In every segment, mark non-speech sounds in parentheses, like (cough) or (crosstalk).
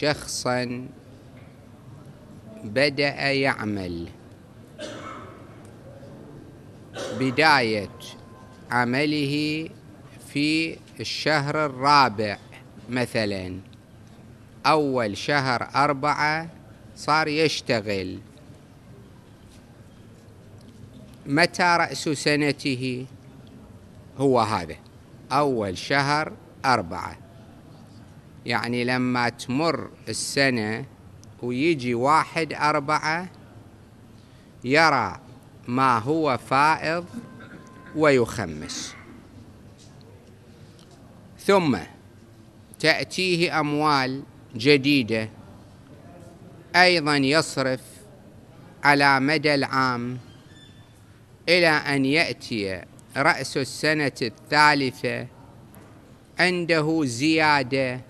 شخصا بدأ يعمل بداية عمله في الشهر الرابع مثلا أول شهر أربعة صار يشتغل متى رأس سنته هو هذا أول شهر أربعة يعني لما تمر السنة ويجي واحد أربعة يرى ما هو فائض ويخمس ثم تأتيه أموال جديدة أيضا يصرف على مدى العام إلى أن يأتي رأس السنة الثالثة عنده زيادة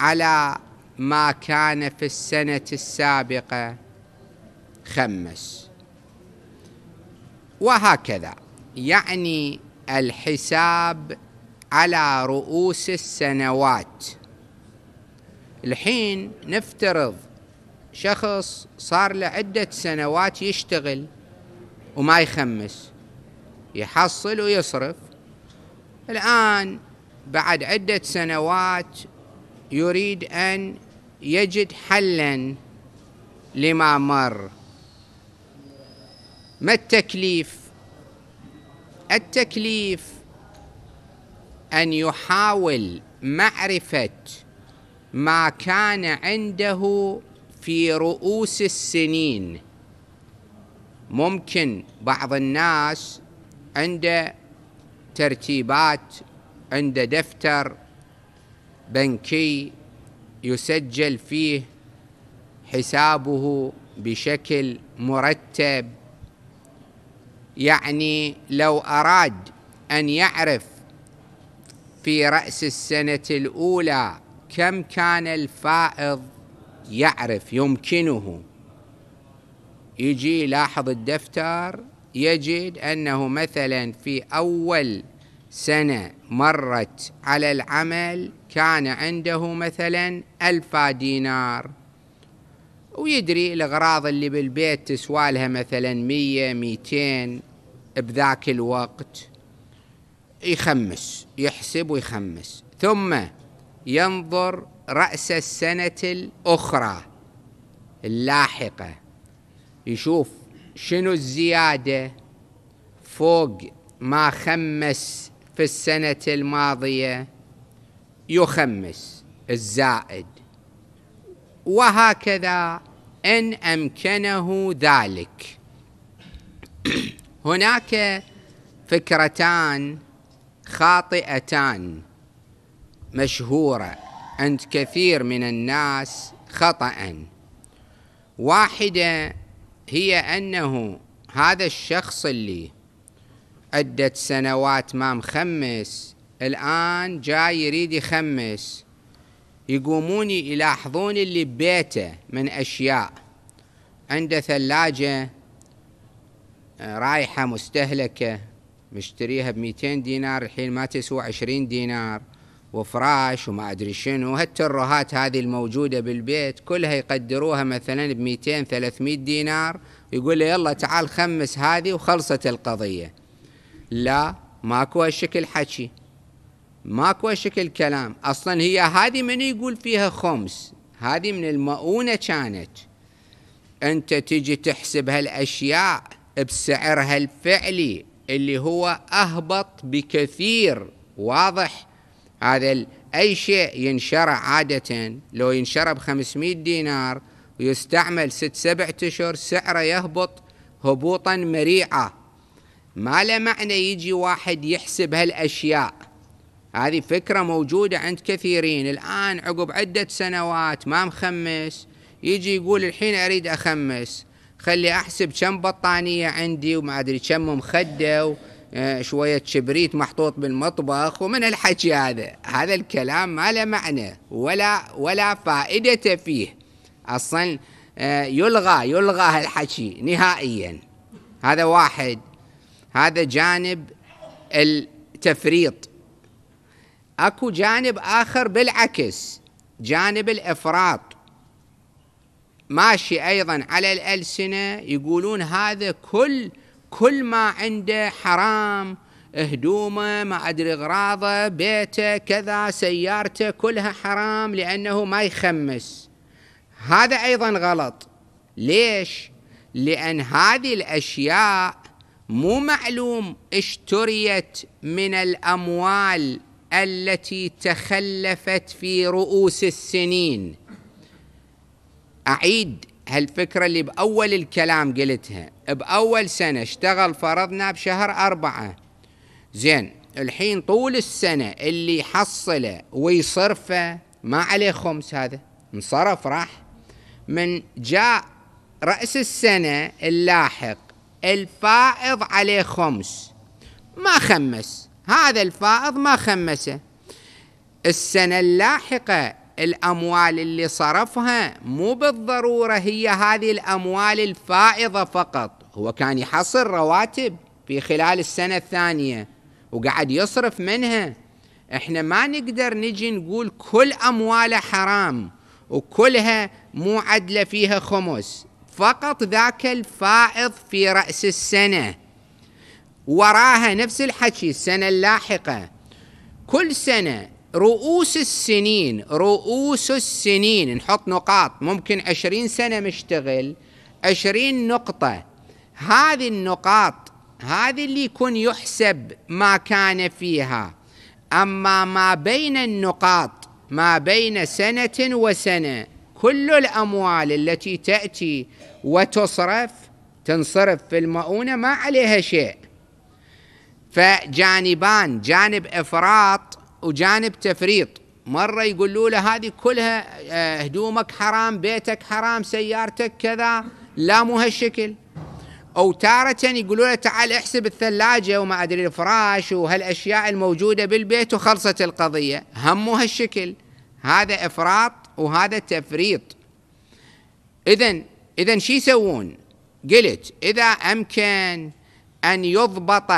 على ما كان في السنة السابقة خمس وهكذا يعني الحساب على رؤوس السنوات الحين نفترض شخص صار له عدة سنوات يشتغل وما يخمس يحصل ويصرف الآن بعد عدة سنوات يريد أن يجد حلا لما مر ما التكليف التكليف أن يحاول معرفة ما كان عنده في رؤوس السنين ممكن بعض الناس عنده ترتيبات عنده دفتر بنكي يسجل فيه حسابه بشكل مرتب يعني لو اراد ان يعرف في راس السنه الاولى كم كان الفائض يعرف يمكنه يجي يلاحظ الدفتر يجد انه مثلا في اول سنة مرت على العمل كان عنده مثلا ألف دينار ويدري الأغراض اللي بالبيت تسوالها مثلا مية ميتين بذاك الوقت يخمس يحسب ويخمس ثم ينظر رأس السنة الأخرى اللاحقة يشوف شنو الزيادة فوق ما خمس في السنة الماضية يخمس الزائد وهكذا إن أمكنه ذلك (clears throat) هناك فكرتان خاطئتان مشهورة عند كثير من الناس خطأ واحدة هي أنه هذا الشخص اللي عدة سنوات ما مخمس الآن جاي يريد يخمس يقومون يلاحظون اللي ببيته من أشياء عنده ثلاجة آه، رايحة مستهلكة مشتريها ب 200 دينار الحين ما تسوى 20 دينار وفراش وما ادري شنو هالترهات هذه الموجوده بالبيت كلها يقدروها مثلا ب 200 300 دينار يقول له يلا تعال خمس هذه وخلصت القضيه لا ماكو شكل حكي ماكو شكل كلام اصلا هي هذه من يقول فيها خمس هذه من المؤونه كانت انت تجي تحسب هالاشياء بسعرها الفعلي اللي هو اهبط بكثير واضح هذا اي شيء ينشر عاده لو ينشر ب 500 دينار ويستعمل ست سبع اشهر سعره يهبط هبوطا مريعه ما له معنى يجي واحد يحسب هالأشياء هذه فكرة موجودة عند كثيرين الآن عقب عدة سنوات ما مخمس يجي يقول الحين أريد أخمس خلي أحسب كم بطانية عندي وما أدري كم مخدة آه، شوية شبريت محطوط بالمطبخ ومن الحكي هذا هذا الكلام ما له معنى ولا ولا فائدة فيه أصلا آه، يلغى يلغى هالحكي نهائيا هذا واحد هذا جانب التفريط اكو جانب اخر بالعكس جانب الافراط ماشي ايضا على الالسنه يقولون هذا كل كل ما عنده حرام هدومه ما ادري اغراضه بيته كذا سيارته كلها حرام لانه ما يخمس هذا ايضا غلط ليش لان هذه الاشياء مو معلوم اشتريت من الاموال التي تخلفت في رؤوس السنين اعيد هالفكرة اللي بأول الكلام قلتها بأول سنة اشتغل فرضنا بشهر أربعة زين الحين طول السنة اللي يحصله ويصرفه ما عليه خمس هذا انصرف راح من جاء رأس السنة اللاحق الفائض عليه خمس ما خمس هذا الفائض ما خمسه السنة اللاحقة الأموال اللي صرفها مو بالضرورة هي هذه الأموال الفائضة فقط هو كان يحصل رواتب في خلال السنة الثانية وقعد يصرف منها احنا ما نقدر نجي نقول كل أمواله حرام وكلها مو عدلة فيها خمس فقط ذاك الفائض في رأس السنة وراها نفس الحكي السنة اللاحقة كل سنة رؤوس السنين رؤوس السنين نحط نقاط ممكن عشرين سنة مشتغل عشرين نقطة هذه النقاط هذه اللي يكون يحسب ما كان فيها أما ما بين النقاط ما بين سنة وسنة كل الأموال التي تأتي وتصرف تنصرف في المؤونة ما عليها شيء فجانبان جانب إفراط وجانب تفريط مرة يقولوا له هذه كلها آه، هدومك حرام بيتك حرام سيارتك كذا لا مو هالشكل أو تارة يقولوا له تعال احسب الثلاجة وما أدري الفراش وهالأشياء الموجودة بالبيت وخلصت القضية هم مو هالشكل هذا إفراط وهذا تفريط اذا اذا شو يسوون؟ قلت اذا امكن ان يضبط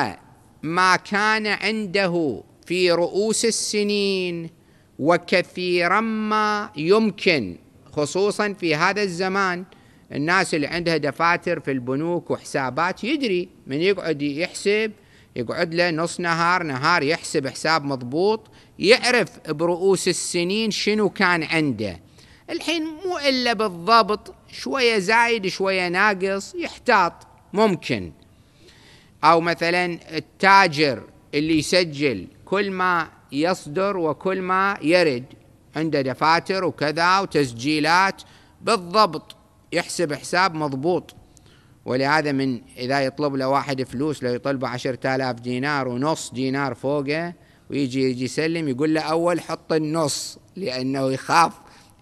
ما كان عنده في رؤوس السنين وكثيرا ما يمكن خصوصا في هذا الزمان الناس اللي عندها دفاتر في البنوك وحسابات يدري من يقعد يحسب يقعد له نص نهار نهار يحسب حساب مضبوط يعرف برؤوس السنين شنو كان عنده الحين مو إلا بالضبط شوية زايد شوية ناقص يحتاط ممكن أو مثلا التاجر اللي يسجل كل ما يصدر وكل ما يرد عنده دفاتر وكذا وتسجيلات بالضبط يحسب حساب مضبوط ولهذا من إذا يطلب له واحد فلوس لو يطلبه عشرة آلاف دينار ونص دينار فوقه ويجي يجي يسلم يقول له أول حط النص لأنه يخاف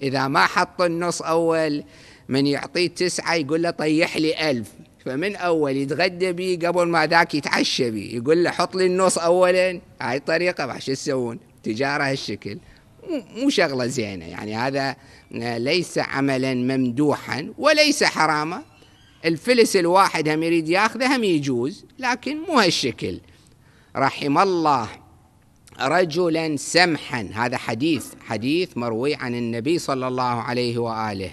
إذا ما حط النص أول من يعطيه تسعة يقول له طيح لي ألف فمن أول يتغدى بي قبل ما ذاك يتعشى بي يقول له حط لي النص أولا هاي طريقة شو تسوون تجارة هالشكل مو شغلة زينة يعني هذا ليس عملا ممدوحا وليس حراما الفلس الواحد هم يريد ياخذه هم يجوز لكن مو هالشكل رحم الله رجلا سمحا هذا حديث حديث مروي عن النبي صلى الله عليه واله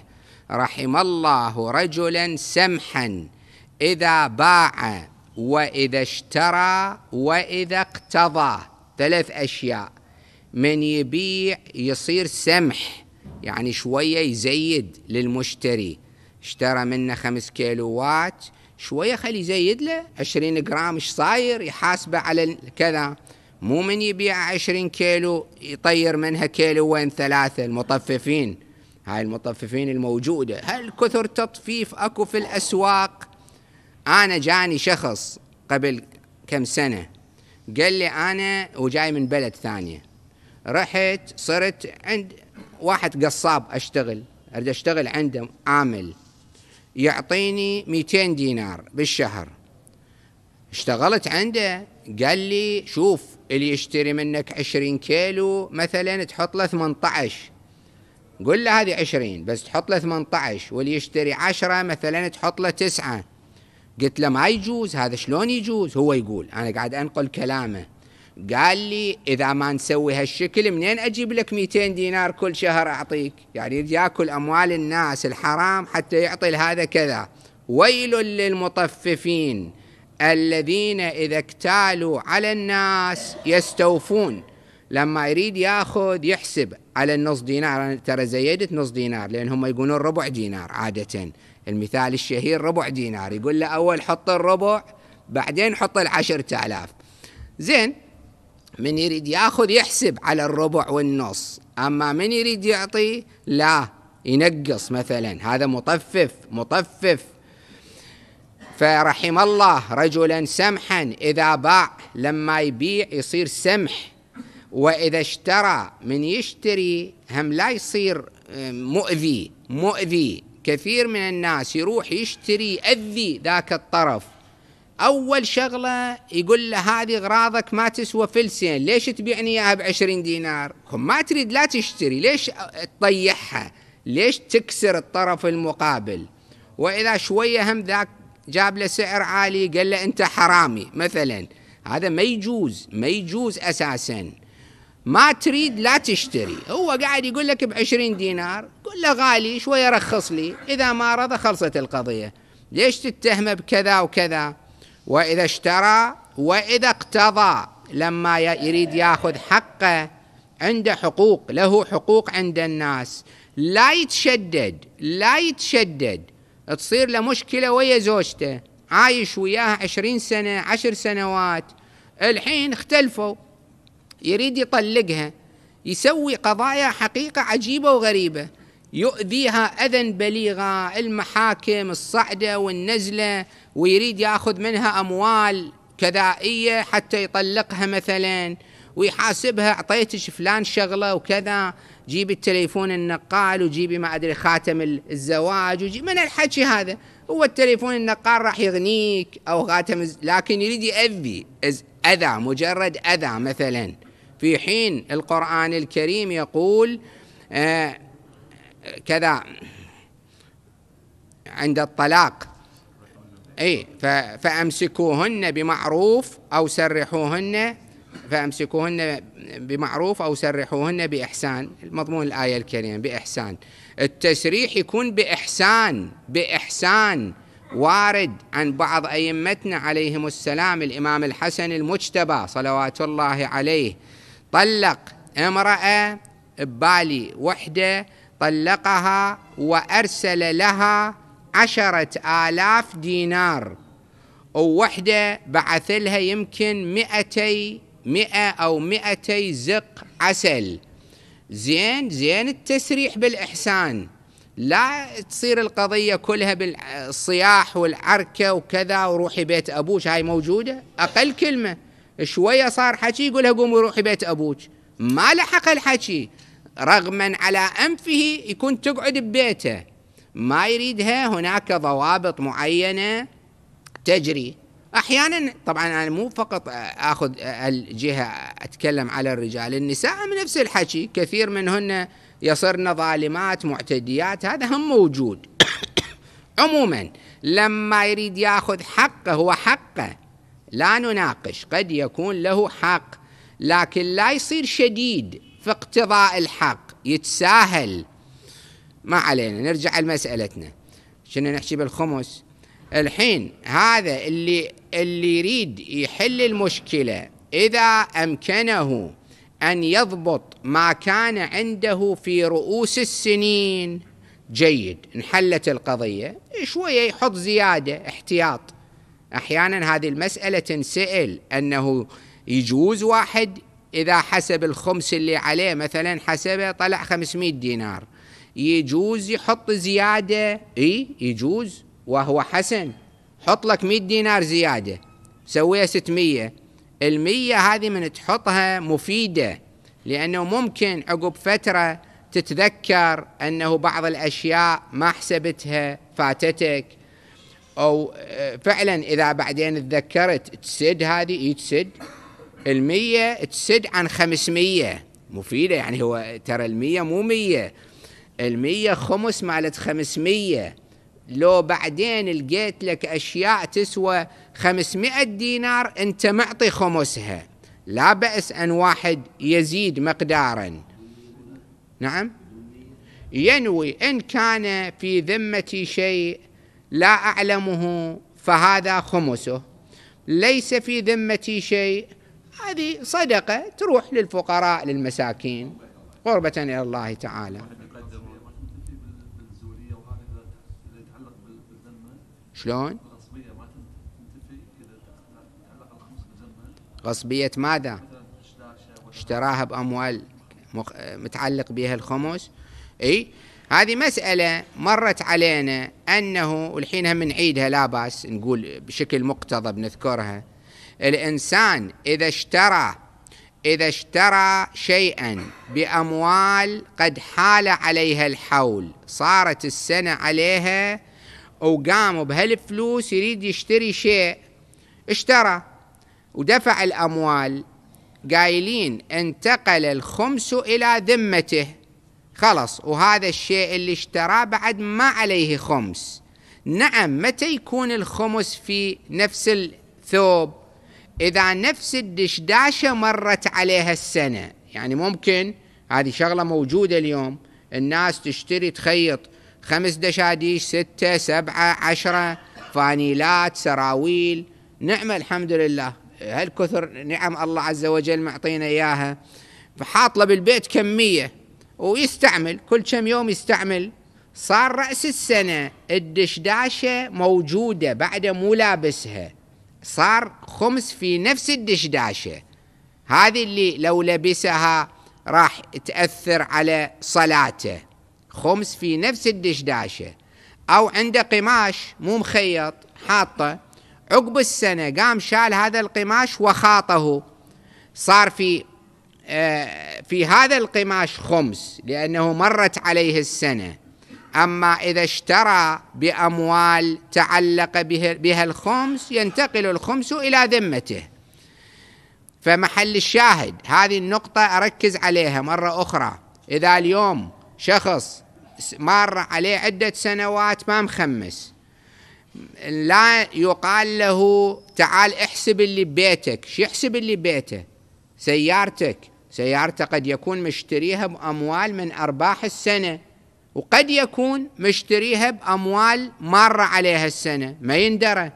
رحم الله رجلا سمحا اذا باع واذا اشترى واذا اقتضى ثلاث اشياء من يبيع يصير سمح يعني شويه يزيد للمشتري اشترى منه خمس كيلوات شويه خلي يزيد له 20 جرام ايش صاير يحاسبه على كذا مو من يبيع عشرين كيلو يطير منها كيلو وين ثلاثة المطففين هاي المطففين الموجودة هل كثر تطفيف أكو في الأسواق أنا جاني شخص قبل كم سنة قال لي أنا وجاي من بلد ثانية رحت صرت عند واحد قصاب أشتغل أريد أشتغل عنده عامل يعطيني 200 دينار بالشهر اشتغلت عنده قال لي شوف اللي يشتري منك 20 كيلو مثلا تحط له 18 قل له هذه 20 بس تحط له 18 واللي يشتري 10 مثلا تحط له 9 قلت له ما يجوز هذا شلون يجوز هو يقول انا قاعد انقل كلامه قال لي اذا ما نسوي هالشكل منين اجيب لك 200 دينار كل شهر اعطيك يعني ياكل اموال الناس الحرام حتى يعطي لهذا كذا ويل للمطففين الذين إذا اكتالوا على الناس يستوفون لما يريد ياخذ يحسب على النص دينار انا ترى زيدت نص دينار لان هم يقولون ربع دينار عاده المثال الشهير ربع دينار يقول له اول حط الربع بعدين حط العشرة آلاف زين من يريد ياخذ يحسب على الربع والنص اما من يريد يعطي لا ينقص مثلا هذا مطفف مطفف فرحم الله رجلا سمحا إذا باع لما يبيع يصير سمح وإذا اشترى من يشتري هم لا يصير آه، مؤذي مؤذي كثير من الناس يروح يشتري أذي ذاك الطرف أول شغلة يقول له هذه أغراضك ما تسوى فلسين ليش تبيعني إياها بعشرين دينار ما تريد لا تشتري ليش تطيحها ليش تكسر الطرف المقابل وإذا شوية هم ذاك جاب له سعر عالي قال له انت حرامي مثلا هذا ما يجوز ما يجوز اساسا ما تريد لا تشتري هو قاعد يقول لك بعشرين دينار قل له غالي شوية رخص لي إذا ما رضى خلصت القضية ليش تتهمه بكذا وكذا وإذا اشترى وإذا اقتضى لما يريد ياخذ حقه عنده حقوق له حقوق عند الناس لا يتشدد لا يتشدد تصير له مشكلة ويا زوجته عايش وياها عشرين سنة عشر سنوات الحين اختلفوا يريد يطلقها يسوي قضايا حقيقة عجيبة وغريبة يؤذيها أذى بليغة المحاكم الصعدة والنزلة ويريد يأخذ منها أموال كذائية حتى يطلقها مثلا ويحاسبها أعطيتش فلان شغلة وكذا جيبي التليفون النقال وجيبي ما ادري خاتم الزواج وجيب من الحكي هذا هو التليفون النقال راح يغنيك او خاتم لكن يريد ياذي اذى مجرد اذى مثلا في حين القران الكريم يقول آه، كذا عند الطلاق اي فامسكوهن بمعروف او سرحوهن فامسكوهن بمعروف او سرحوهن باحسان المضمون الايه الكريمه باحسان التسريح يكون باحسان باحسان وارد عن بعض ائمتنا عليهم السلام الامام الحسن المجتبى صلوات الله عليه طلق امراه ببالي وحده طلقها وارسل لها عشرة آلاف دينار ووحدة بعث لها يمكن مئتي مئة أو مئتي زق عسل زين زين التسريح بالإحسان لا تصير القضية كلها بالصياح والعركة وكذا وروحي بيت أبوش هاي موجودة أقل كلمة شوية صار حكي يقولها قومي روحي بيت أبوك ما لحق الحكي رغما على أنفه يكون تقعد ببيته ما يريدها هناك ضوابط معينة تجري احيانا طبعا انا مو فقط اخذ الجهه اتكلم على الرجال النساء من نفس الحكي كثير منهن يصرن ظالمات معتديات هذا هم موجود (coughs) عموما لما يريد ياخذ حقه هو حقه لا نناقش قد يكون له حق لكن لا يصير شديد في اقتضاء الحق يتساهل ما علينا نرجع لمسألتنا شنو نحكي بالخمس الحين هذا اللي اللي يريد يحل المشكله اذا امكنه ان يضبط ما كان عنده في رؤوس السنين جيد انحلت القضيه شويه يحط زياده احتياط احيانا هذه المساله تنسال انه يجوز واحد اذا حسب الخمس اللي عليه مثلا حسبه طلع 500 دينار يجوز يحط زياده اي يجوز وهو حسن حط لك 100 دينار زيادة سويها 600 100 هذه من تحطها مفيدة لأنه ممكن عقب فترة تتذكر أنه بعض الأشياء ما حسبتها فاتتك أو فعلا إذا بعدين تذكرت تسد هذه اي تسد 100 تسد عن 500 مفيدة يعني هو ترى 100 مو 100 مية 100 خمس مالت 500 لو بعدين لقيت لك أشياء تسوى 500 دينار أنت معطي خمسها لا بأس أن واحد يزيد مقدارا نعم ينوي إن كان في ذمتي شيء لا أعلمه فهذا خمسه ليس في ذمتي شيء هذه صدقة تروح للفقراء للمساكين قربة إلى الله تعالى شلون؟ غصبية ماذا؟ اشتراها بأموال متعلق بها الخمس اي هذه مسألة مرت علينا أنه الحين هم نعيدها لا بأس نقول بشكل مقتضب نذكرها الإنسان إذا اشترى إذا اشترى شيئا بأموال قد حال عليها الحول صارت السنة عليها وقام بهالفلوس يريد يشتري شيء اشترى ودفع الأموال قايلين انتقل الخمس إلى ذمته خلص وهذا الشيء اللي اشتراه بعد ما عليه خمس نعم متى يكون الخمس في نفس الثوب إذا نفس الدشداشة مرت عليها السنة يعني ممكن هذه شغلة موجودة اليوم الناس تشتري تخيط خمس دشاديش ستة سبعة عشرة فانيلات سراويل نعمة الحمد لله هالكثر نعم الله عز وجل معطينا إياها فحاطله بالبيت كمية ويستعمل كل كم يوم يستعمل صار رأس السنة الدشداشة موجودة بعد مو لابسها صار خمس في نفس الدشداشة هذه اللي لو لبسها راح تأثر على صلاته خمس في نفس الدشداشه او عنده قماش مو مخيط حاطه عقب السنه قام شال هذا القماش وخاطه صار في آه، في هذا القماش خمس لانه مرت عليه السنه اما اذا اشترى باموال تعلق بها الخمس ينتقل الخمس الى ذمته فمحل الشاهد هذه النقطه اركز عليها مره اخرى اذا اليوم شخص مر عليه عدة سنوات ما مخمس لا يقال له تعال احسب اللي ببيتك شو يحسب اللي ببيته سيارتك سيارته قد يكون مشتريها بأموال من أرباح السنة وقد يكون مشتريها بأموال مر عليها السنة ما يندرى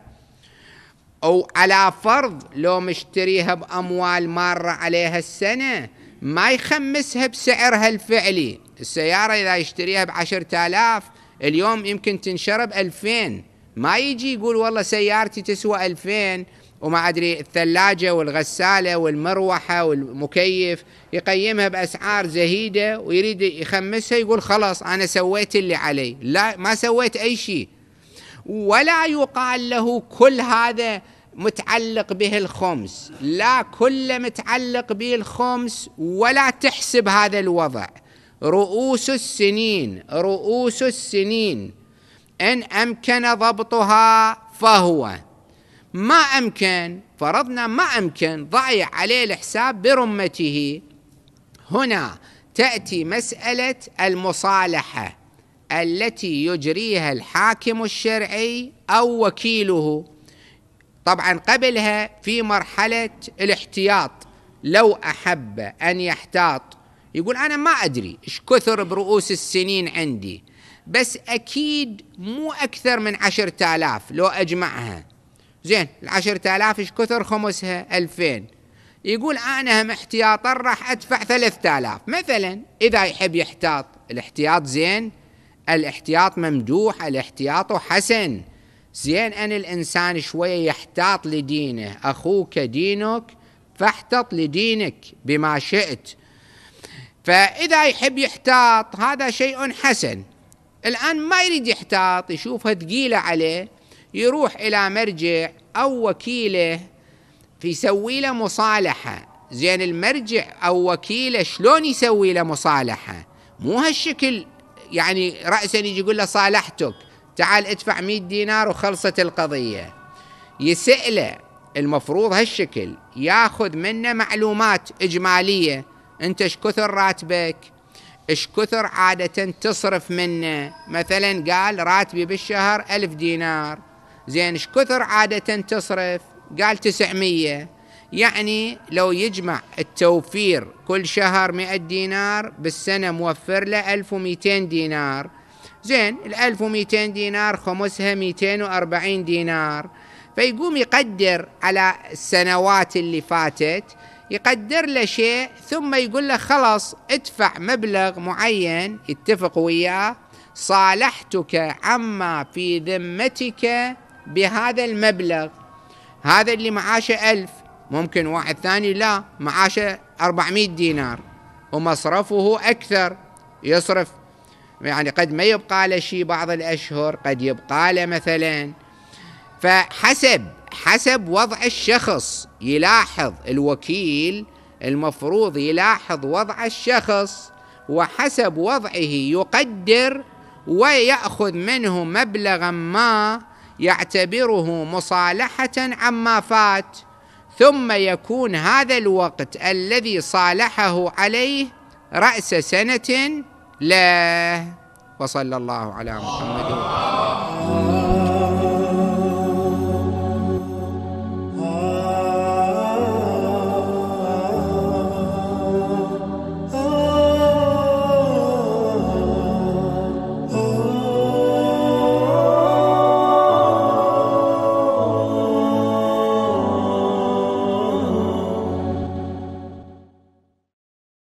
أو على فرض لو مشتريها بأموال مر عليها السنة ما يخمسها بسعرها الفعلي السيارة إذا يشتريها بعشرة آلاف اليوم يمكن تنشرب ألفين ما يجي يقول والله سيارتي تسوى ألفين وما أدري الثلاجة والغسالة والمروحة والمكيف يقيمها بأسعار زهيدة ويريد يخمسها يقول خلاص أنا سويت اللي علي لا ما سويت أي شيء ولا يقال له كل هذا متعلق به الخمس لا كل متعلق به الخمس ولا تحسب هذا الوضع رؤوس السنين رؤوس السنين إن أمكن ضبطها فهو ما أمكن فرضنا ما أمكن ضايع عليه الحساب برمته هنا تأتي مسألة المصالحة التي يجريها الحاكم الشرعي أو وكيله طبعا قبلها في مرحلة الاحتياط لو أحب أن يحتاط يقول أنا ما أدري إيش كثر برؤوس السنين عندي بس أكيد مو أكثر من عشرة آلاف لو أجمعها زين العشرة آلاف إيش كثر خمسها ألفين يقول أنا هم احتياطا راح أدفع ثلاثة آلاف مثلا إذا يحب يحتاط الاحتياط زين الاحتياط ممدوح الاحتياط حسن زين أن الإنسان شوية يحتاط لدينه أخوك دينك فاحتط لدينك بما شئت فإذا يحب يحتاط هذا شيء حسن الآن ما يريد يحتاط يشوفها ثقيلة عليه يروح إلى مرجع أو وكيله يسوي له مصالحة زين المرجع أو وكيله شلون يسوي له مصالحة مو هالشكل يعني رأسا يجي يقول له صالحتك تعال ادفع 100 دينار وخلصت القضية يسأله المفروض هالشكل ياخذ منه معلومات إجمالية أنت ايش كثر راتبك ايش كثر عادة تصرف منه مثلا قال راتبي بالشهر ألف دينار زين ايش كثر عادة تصرف قال 900 يعني لو يجمع التوفير كل شهر 100 دينار بالسنة موفر له 1200 دينار زين ال 1200 دينار خمسها 240 دينار فيقوم يقدر على السنوات اللي فاتت يقدر له شيء ثم يقول له خلاص ادفع مبلغ معين يتفق وياه صالحتك عما في ذمتك بهذا المبلغ هذا اللي معاشه ألف ممكن واحد ثاني لا معاشه 400 دينار ومصرفه أكثر يصرف يعني قد ما يبقى له شيء بعض الأشهر قد يبقى له مثلا فحسب حسب وضع الشخص يلاحظ الوكيل المفروض يلاحظ وضع الشخص وحسب وضعه يقدر ويأخذ منه مبلغا ما يعتبره مصالحة عما فات ثم يكون هذا الوقت الذي صالحه عليه رأس سنة لا وصلى الله على محمد